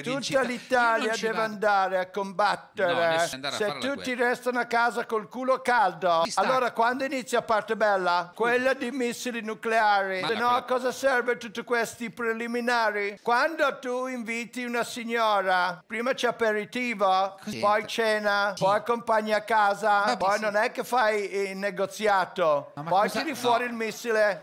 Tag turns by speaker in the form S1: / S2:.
S1: combattere. Tutta vincita. l'Italia deve vado.
S2: andare a combattere. No, a Se tutti restano a casa col culo caldo, allora quando inizia la parte bella? Quella di missili nucleari. Ma Se no, a cosa serve tutti questi preliminari? Quando tu inviti una signora, prima c'è aperitivo, Così. poi cena, sì. poi accompagni a casa, Vabbè, poi sì. non è che fai il negoziato, no, poi cosa... tiri fuori no. il missile.